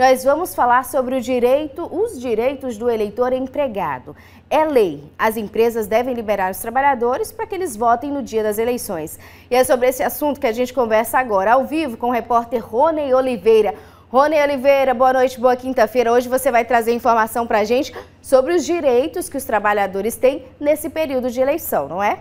nós vamos falar sobre o direito, os direitos do eleitor empregado. É lei. As empresas devem liberar os trabalhadores para que eles votem no dia das eleições. E é sobre esse assunto que a gente conversa agora, ao vivo, com o repórter Rony Oliveira. Rony Oliveira, boa noite, boa quinta-feira. Hoje você vai trazer informação para a gente sobre os direitos que os trabalhadores têm nesse período de eleição, não é?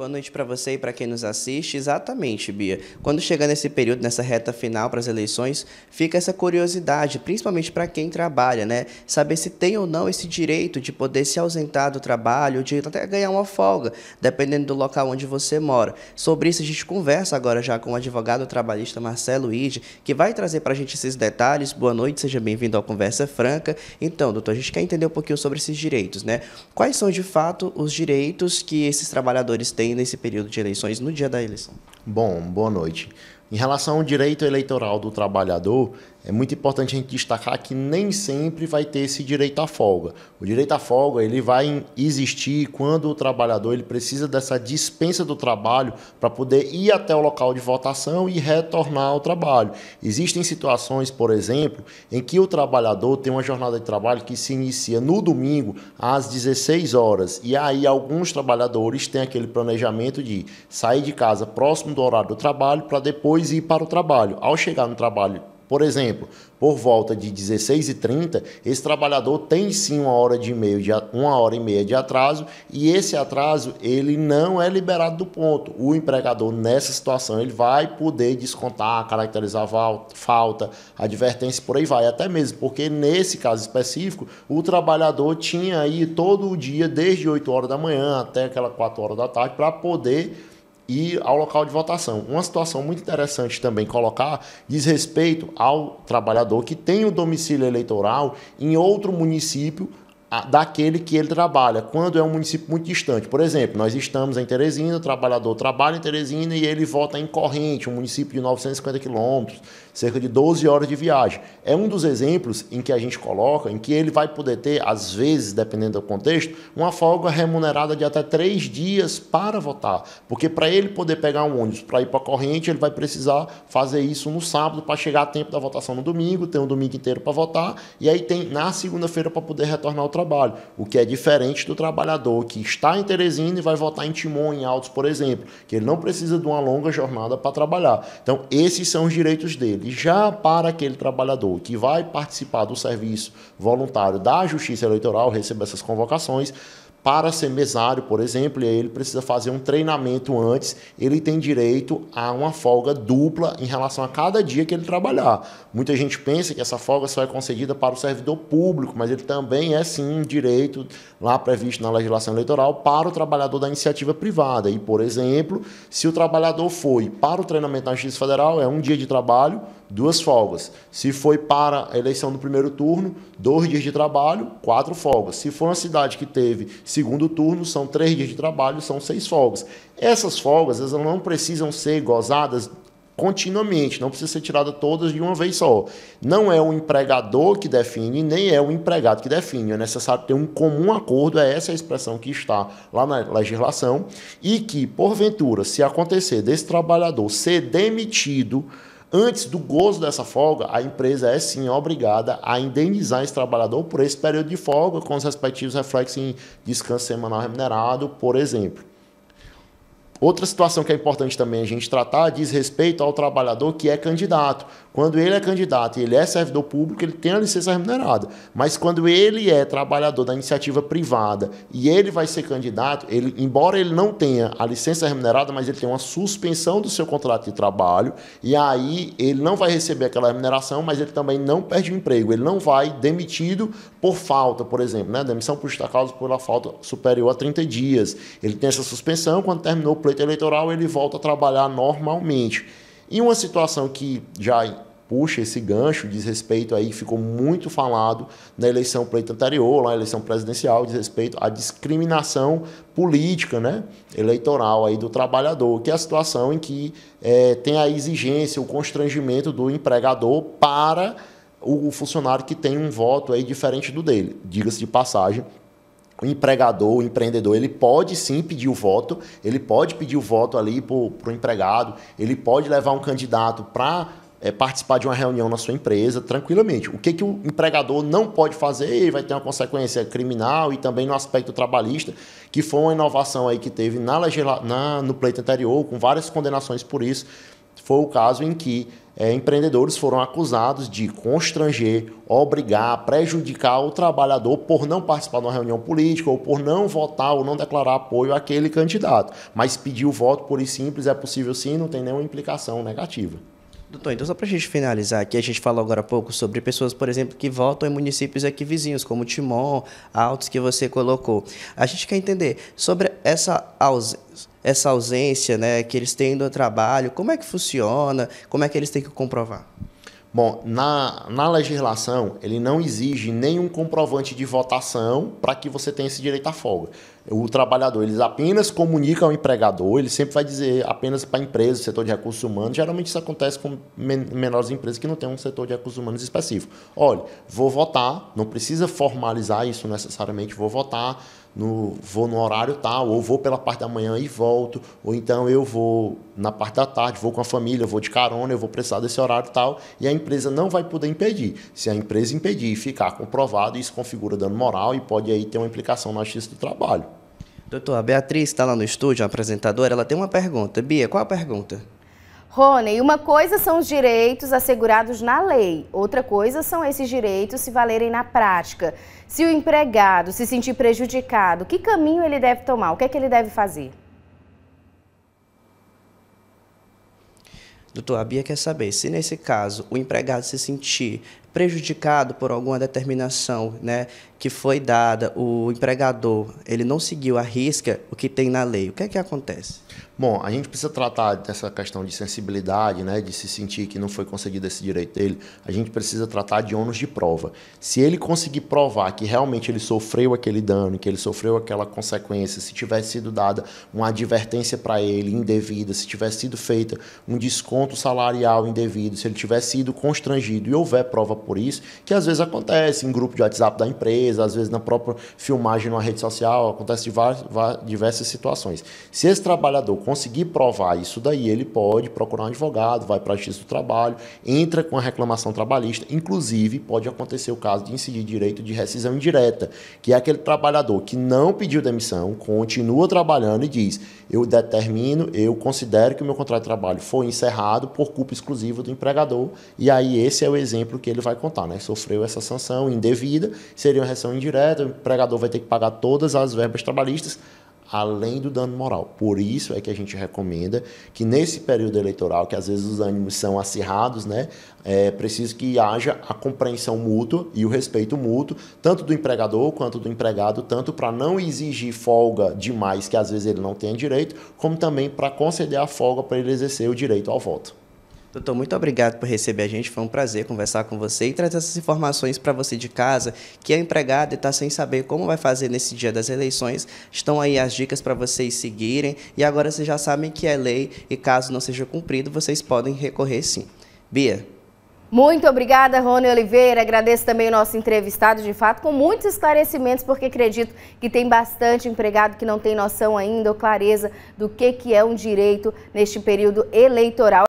Boa noite para você e para quem nos assiste. Exatamente, Bia. Quando chega nesse período, nessa reta final para as eleições, fica essa curiosidade, principalmente para quem trabalha, né? Saber se tem ou não esse direito de poder se ausentar do trabalho, de até ganhar uma folga, dependendo do local onde você mora. Sobre isso, a gente conversa agora já com o advogado trabalhista Marcelo Ide, que vai trazer para a gente esses detalhes. Boa noite, seja bem-vindo ao Conversa Franca. Então, doutor, a gente quer entender um pouquinho sobre esses direitos, né? Quais são de fato os direitos que esses trabalhadores têm? tem nesse período de eleições, no dia da eleição? Bom, boa noite. Em relação ao direito eleitoral do trabalhador, é muito importante a gente destacar que nem sempre vai ter esse direito à folga. O direito à folga ele vai existir quando o trabalhador ele precisa dessa dispensa do trabalho para poder ir até o local de votação e retornar ao trabalho. Existem situações, por exemplo, em que o trabalhador tem uma jornada de trabalho que se inicia no domingo às 16 horas e aí alguns trabalhadores têm aquele planejamento de sair de casa próximo do horário do trabalho para depois ir para o trabalho. Ao chegar no trabalho por exemplo, por volta de 16h30, esse trabalhador tem sim uma hora, de meio de, uma hora e meia de atraso e esse atraso ele não é liberado do ponto. O empregador, nessa situação, ele vai poder descontar, caracterizar falta, advertência, por aí vai. Até mesmo porque, nesse caso específico, o trabalhador tinha aí todo o dia, desde 8 horas da manhã até aquela 4 horas da tarde, para poder e ao local de votação. Uma situação muito interessante também colocar diz respeito ao trabalhador que tem o domicílio eleitoral em outro município daquele que ele trabalha, quando é um município muito distante. Por exemplo, nós estamos em Teresina, o trabalhador trabalha em Teresina e ele vota em Corrente, um município de 950 quilômetros, cerca de 12 horas de viagem. É um dos exemplos em que a gente coloca, em que ele vai poder ter, às vezes, dependendo do contexto, uma folga remunerada de até três dias para votar. Porque para ele poder pegar um ônibus para ir para Corrente, ele vai precisar fazer isso no sábado para chegar a tempo da votação no domingo, ter um domingo inteiro para votar, e aí tem na segunda-feira para poder retornar ao trabalho trabalho, o que é diferente do trabalhador que está em Teresina e vai votar em Timon, em Altos, por exemplo, que ele não precisa de uma longa jornada para trabalhar. Então, esses são os direitos dele. Já para aquele trabalhador que vai participar do serviço voluntário da Justiça Eleitoral, receber essas convocações, para ser mesário, por exemplo, ele precisa fazer um treinamento antes, ele tem direito a uma folga dupla em relação a cada dia que ele trabalhar. Muita gente pensa que essa folga só é concedida para o servidor público, mas ele também é sim um direito lá previsto na legislação eleitoral para o trabalhador da iniciativa privada. E, por exemplo, se o trabalhador foi para o treinamento na Justiça Federal, é um dia de trabalho duas folgas. Se foi para a eleição do primeiro turno, dois dias de trabalho, quatro folgas. Se for uma cidade que teve segundo turno, são três dias de trabalho, são seis folgas. Essas folgas elas não precisam ser gozadas continuamente, não precisa ser tirada todas de uma vez só. Não é o empregador que define, nem é o empregado que define. É necessário ter um comum acordo, é essa a expressão que está lá na legislação, e que, porventura, se acontecer desse trabalhador ser demitido Antes do gozo dessa folga, a empresa é sim obrigada a indenizar esse trabalhador por esse período de folga, com os respectivos reflexos em descanso semanal remunerado, por exemplo. Outra situação que é importante também a gente tratar diz respeito ao trabalhador que é candidato. Quando ele é candidato e ele é servidor público, ele tem a licença remunerada. Mas quando ele é trabalhador da iniciativa privada e ele vai ser candidato, ele, embora ele não tenha a licença remunerada, mas ele tem uma suspensão do seu contrato de trabalho, e aí ele não vai receber aquela remuneração, mas ele também não perde o emprego. Ele não vai demitido por falta, por exemplo, né? Demissão por justa causa pela falta superior a 30 dias. Ele tem essa suspensão quando terminou o pleito eleitoral ele volta a trabalhar normalmente. E uma situação que já puxa esse gancho, diz respeito aí, ficou muito falado na eleição pleito anterior, na eleição presidencial, diz respeito à discriminação política, né, eleitoral aí do trabalhador, que é a situação em que é, tem a exigência, o constrangimento do empregador para o funcionário que tem um voto aí diferente do dele. Diga-se de passagem, o empregador, o empreendedor, ele pode sim pedir o voto, ele pode pedir o voto ali para o empregado, ele pode levar um candidato para é, participar de uma reunião na sua empresa tranquilamente. O que, que o empregador não pode fazer Ele vai ter uma consequência criminal e também no aspecto trabalhista, que foi uma inovação aí que teve na, na no pleito anterior, com várias condenações por isso. Foi o caso em que é, empreendedores foram acusados de constranger, obrigar, prejudicar o trabalhador por não participar de uma reunião política ou por não votar ou não declarar apoio àquele candidato. Mas pedir o voto por e simples é possível sim, não tem nenhuma implicação negativa. Doutor, então só para a gente finalizar aqui, a gente falou agora há pouco sobre pessoas, por exemplo, que votam em municípios aqui vizinhos, como Timon, Altos, que você colocou. A gente quer entender sobre essa ausência, essa ausência né, que eles têm do trabalho? Como é que funciona? Como é que eles têm que comprovar? Bom, na, na legislação, ele não exige nenhum comprovante de votação para que você tenha esse direito à folga. O trabalhador, eles apenas comunicam ao empregador, ele sempre vai dizer apenas para a empresa, setor de recursos humanos. Geralmente isso acontece com men menores empresas que não têm um setor de recursos humanos específico. Olha, vou votar, não precisa formalizar isso necessariamente, vou votar no, vou no horário tal, ou vou pela parte da manhã e volto, ou então eu vou na parte da tarde, vou com a família, vou de carona, eu vou precisar desse horário tal, e a empresa não vai poder impedir. Se a empresa impedir e ficar comprovado, isso configura dano moral e pode aí ter uma implicação na justiça do trabalho. Doutor, a Beatriz está lá no estúdio, a apresentadora, ela tem uma pergunta. Bia, qual a pergunta? Rony, uma coisa são os direitos assegurados na lei, outra coisa são esses direitos se valerem na prática. Se o empregado se sentir prejudicado, que caminho ele deve tomar? O que é que ele deve fazer? Doutor, a Bia quer saber se nesse caso o empregado se sentir prejudicado por alguma determinação né, que foi dada, o empregador ele não seguiu a risca o que tem na lei, o que é que acontece? Bom, a gente precisa tratar dessa questão de sensibilidade, né, de se sentir que não foi concedido esse direito dele. A gente precisa tratar de ônus de prova. Se ele conseguir provar que realmente ele sofreu aquele dano, que ele sofreu aquela consequência, se tivesse sido dada uma advertência para ele indevida, se tivesse sido feita um desconto salarial indevido, se ele tivesse sido constrangido e houver prova por isso, que às vezes acontece em grupo de WhatsApp da empresa, às vezes na própria filmagem numa rede social, acontece de várias, diversas situações. Se esse trabalhador conseguir provar isso daí, ele pode procurar um advogado, vai para a justiça do trabalho, entra com a reclamação trabalhista, inclusive pode acontecer o caso de incidir direito de rescisão indireta, que é aquele trabalhador que não pediu demissão, continua trabalhando e diz: "Eu determino, eu considero que o meu contrato de trabalho foi encerrado por culpa exclusiva do empregador", e aí esse é o exemplo que ele vai vai contar, né? Sofreu essa sanção indevida, seria uma reação indireta, o empregador vai ter que pagar todas as verbas trabalhistas, além do dano moral. Por isso é que a gente recomenda que nesse período eleitoral, que às vezes os ânimos são acirrados, né, é preciso que haja a compreensão mútua e o respeito mútuo, tanto do empregador quanto do empregado, tanto para não exigir folga demais que às vezes ele não tem direito, como também para conceder a folga para ele exercer o direito ao voto. Doutor, muito obrigado por receber a gente. Foi um prazer conversar com você e trazer essas informações para você de casa, que é empregado e está sem saber como vai fazer nesse dia das eleições. Estão aí as dicas para vocês seguirem. E agora vocês já sabem que é lei e caso não seja cumprido, vocês podem recorrer sim. Bia. Muito obrigada, Rony Oliveira. Agradeço também o nosso entrevistado, de fato, com muitos esclarecimentos, porque acredito que tem bastante empregado que não tem noção ainda ou clareza do que, que é um direito neste período eleitoral.